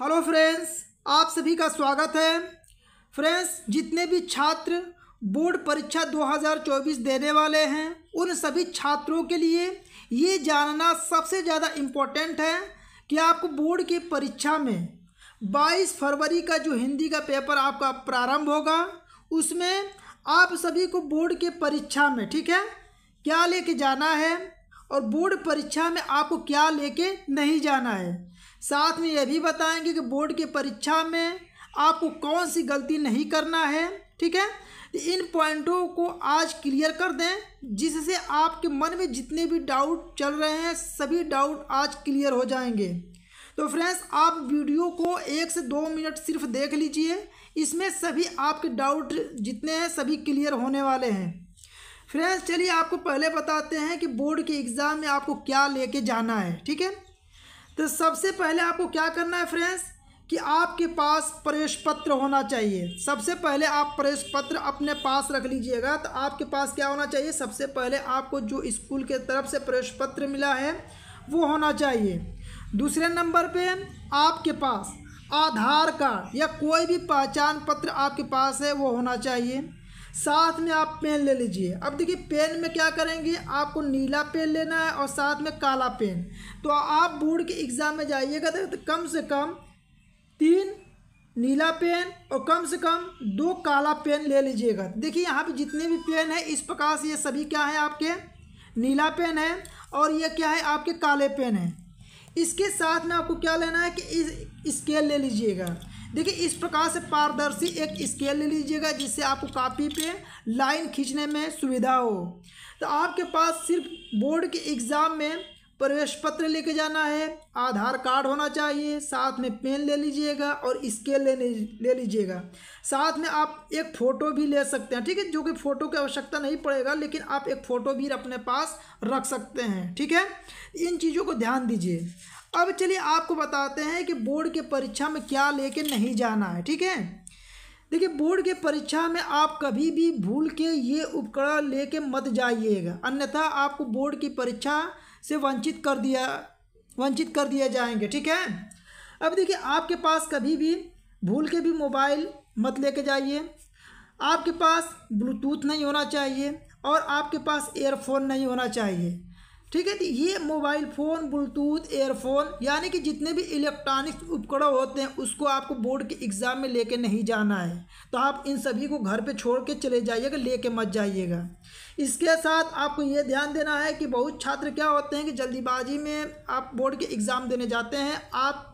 hello friends आप सभी का स्वागत है फ्रेंड्स जितने भी छात्र बोर्ड परीक्षा 2024 देने वाले हैं उन सभी छात्रों के लिए ये जानना सबसे ज़्यादा इम्पोर्टेंट है कि आपको बोर्ड की परीक्षा में 22 फरवरी का जो हिंदी का पेपर आपका प्रारंभ होगा उसमें आप सभी को बोर्ड के परीक्षा में ठीक है क्या लेके जाना है और बोर्ड परीक्षा में आपको क्या लेके नहीं जाना है साथ में यह भी बताएंगे कि बोर्ड के परीक्षा में आपको कौन सी गलती नहीं करना है ठीक है तो इन पॉइंटों को आज क्लियर कर दें जिससे आपके मन में जितने भी डाउट चल रहे हैं सभी डाउट आज क्लियर हो जाएंगे तो फ्रेंड्स आप वीडियो को एक से दो मिनट सिर्फ देख लीजिए इसमें सभी आपके डाउट जितने हैं सभी क्लियर होने वाले हैं फ्रेंड्स चलिए आपको पहले बताते हैं कि बोर्ड के एग्ज़ाम में आपको क्या लेके जाना है ठीक है तो सबसे पहले आपको क्या करना है फ्रेंड्स कि आपके पास प्रवेश पत्र होना चाहिए सबसे पहले आप प्रवेश पत्र अपने पास रख लीजिएगा तो आपके पास क्या होना चाहिए सबसे पहले आपको जो स्कूल के तरफ से प्रवेश पत्र मिला है वो होना चाहिए दूसरे नंबर पे आपके पास आधार कार्ड या कोई भी पहचान पत्र आपके पास है वो होना चाहिए साथ में आप पेन ले लीजिए अब देखिए पेन में क्या करेंगे आपको नीला पेन लेना है और साथ में काला पेन तो आप बोर्ड के एग्ज़ाम में जाइएगा तो कम से कम तीन नीला पेन और कम से कम दो काला पेन ले लीजिएगा देखिए यहाँ पे जितने भी पेन है इस प्रकार से ये सभी क्या है आपके नीला पेन है और ये क्या है आपके काले पेन है इसके साथ में आपको क्या लेना है कि इस स्केल ले लीजिएगा देखिए इस प्रकार से पारदर्शी एक स्केल ले लीजिएगा जिससे आपको कापी पे लाइन खींचने में सुविधा हो तो आपके पास सिर्फ बोर्ड के एग्ज़ाम में प्रवेश पत्र लेके जाना है आधार कार्ड होना चाहिए साथ में पेन ले लीजिएगा और स्केल लेने ले लीजिएगा साथ में आप एक फ़ोटो भी ले सकते हैं ठीक है जो कि फ़ोटो की आवश्यकता नहीं पड़ेगा लेकिन आप एक फ़ोटो भी अपने पास रख सकते हैं ठीक है इन चीज़ों को ध्यान दीजिए अब चलिए आपको बताते हैं कि बोर्ड के परीक्षा में क्या ले नहीं जाना है ठीक है देखिए बोर्ड के परीक्षा में आप कभी भी भूल के ये उपकरण लेके मत जाइएगा अन्यथा आपको बोर्ड की परीक्षा से वंचित कर दिया वंचित कर दिए जाएंगे ठीक है अब देखिए आपके पास कभी भी भूल के भी मोबाइल मत लेके जाइए आपके पास ब्लूटूथ नहीं होना चाहिए और आपके पास एयरफोन नहीं होना चाहिए ठीक है तो ये मोबाइल फ़ोन ब्लूटूथ एयरफोन यानी कि जितने भी इलेक्ट्रॉनिक्स उपकरण होते हैं उसको आपको बोर्ड के एग्ज़ाम में लेके नहीं जाना है तो आप इन सभी को घर पे छोड़ के चले जाइएगा लेके मत जाइएगा इसके साथ आपको ये ध्यान देना है कि बहुत छात्र क्या होते हैं कि जल्दीबाजी में आप बोर्ड के एग्ज़ाम देने जाते हैं आप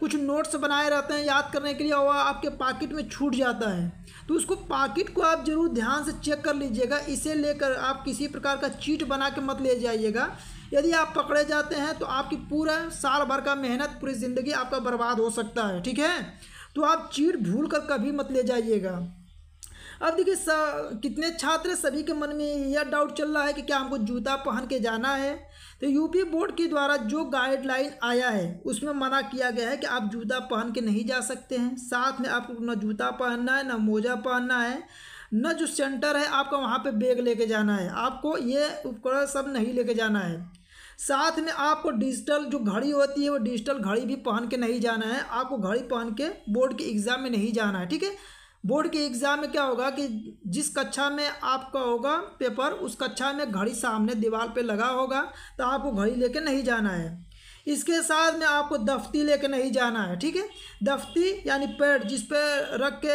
कुछ नोट्स बनाए रहते हैं याद करने के लिए और आपके पाकिट में छूट जाता है तो उसको पाकिट को आप ज़रूर ध्यान से चेक कर लीजिएगा इसे लेकर आप किसी प्रकार का चीट बना के मत ले जाइएगा यदि आप पकड़े जाते हैं तो आपकी पूरा साल भर का मेहनत पूरी ज़िंदगी आपका बर्बाद हो सकता है ठीक है तो आप चीट भूल कर कभी मत ले जाइएगा अब देखिए कितने छात्र सभी के मन में यह डाउट चल रहा है कि क्या हमको जूता पहन के जाना है तो यूपी बोर्ड के द्वारा जो गाइडलाइन आया है उसमें मना किया गया है कि आप जूता पहन के नहीं जा सकते हैं साथ में आपको ना जूता पहनना है ना मोजा पहनना है न जो सेंटर है आपका वहाँ पर बैग लेके जाना है आपको ये उपकरण सब नहीं लेके जाना है साथ में आपको डिजिटल जो घड़ी होती है वो डिजिटल घड़ी भी पहन के नहीं जाना है आपको घड़ी पहन के बोर्ड के एग्ज़ाम में नहीं जाना है ठीक है बोर्ड के एग्ज़ाम में क्या होगा कि जिस कक्षा में आपका होगा पेपर उस कक्षा में घड़ी सामने दीवार पे लगा होगा तो आपको घड़ी लेके नहीं जाना है इसके साथ में आपको दफ्ती लेके नहीं जाना है ठीक है दफ्ती यानी पैड जिस पे रख के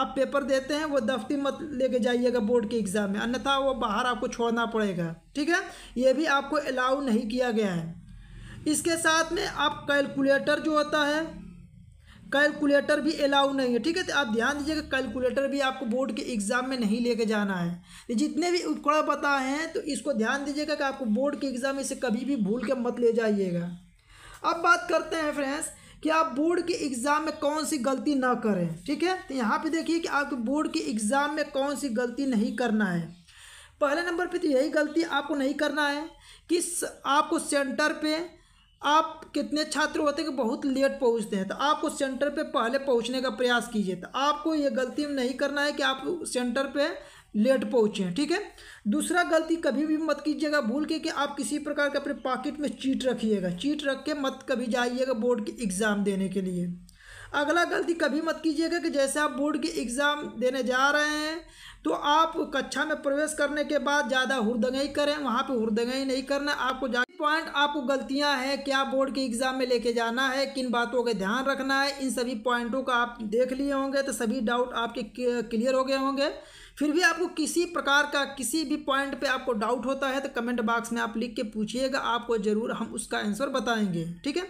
आप पेपर देते हैं वो दफ्ती मत लेके जाइएगा बोर्ड के एग्ज़ाम में अन्यथा वो बाहर आपको छोड़ना पड़ेगा ठीक है ये भी आपको अलाउ नहीं किया गया है इसके साथ में आप कैलकुलेटर जो होता है कैलकुलेटर भी अलाउ नहीं है ठीक है तो आप ध्यान दीजिएगा कैलकुलेटर भी आपको बोर्ड के एग्ज़ाम में नहीं लेके जाना है तो जितने भी उपकरण बताए हैं तो इसको ध्यान दीजिएगा कि आपको बोर्ड के एग्ज़ाम में इसे कभी भी भूल के मत ले जाइएगा अब बात करते हैं फ्रेंड्स कि आप बोर्ड के एग्ज़ाम में कौन सी गलती ना करें ठीक है तो यहाँ पर देखिए कि आपको बोर्ड के एग्ज़ाम में कौन सी गलती नहीं करना है पहले नंबर पर तो यही गलती आपको नहीं करना है कि आपको सेंटर पर आप कितने छात्र होते हैं कि बहुत लेट पहुंचते हैं तो आपको सेंटर पे पहले पहुंचने का प्रयास कीजिए तो आपको ये गलती नहीं करना है कि आप सेंटर पे लेट पहुँचें ठीक है दूसरा गलती कभी भी मत कीजिएगा भूल के कि आप किसी प्रकार के अपने पॉकेट में चीट रखिएगा चीट रख के मत कभी जाइएगा बोर्ड के एग्ज़ाम देने के लिए अगला गलती कभी मत कीजिएगा कि जैसे आप बोर्ड के एग्ज़ाम देने जा रहे हैं तो आप कक्षा में प्रवेश करने के बाद ज़्यादा हुरदंगई करें वहाँ पे हुरदंगई नहीं करना आपको पॉइंट आपको गलतियाँ हैं क्या बोर्ड के एग्ज़ाम में लेके जाना है किन बातों का ध्यान रखना है इन सभी पॉइंटों का आप देख लिए होंगे तो सभी डाउट आपके क्लियर हो गए होंगे फिर भी आपको किसी प्रकार का किसी भी पॉइंट पे आपको डाउट होता है तो कमेंट बॉक्स में आप लिख के पूछिएगा आपको ज़रूर हम उसका आंसर बताएंगे ठीक है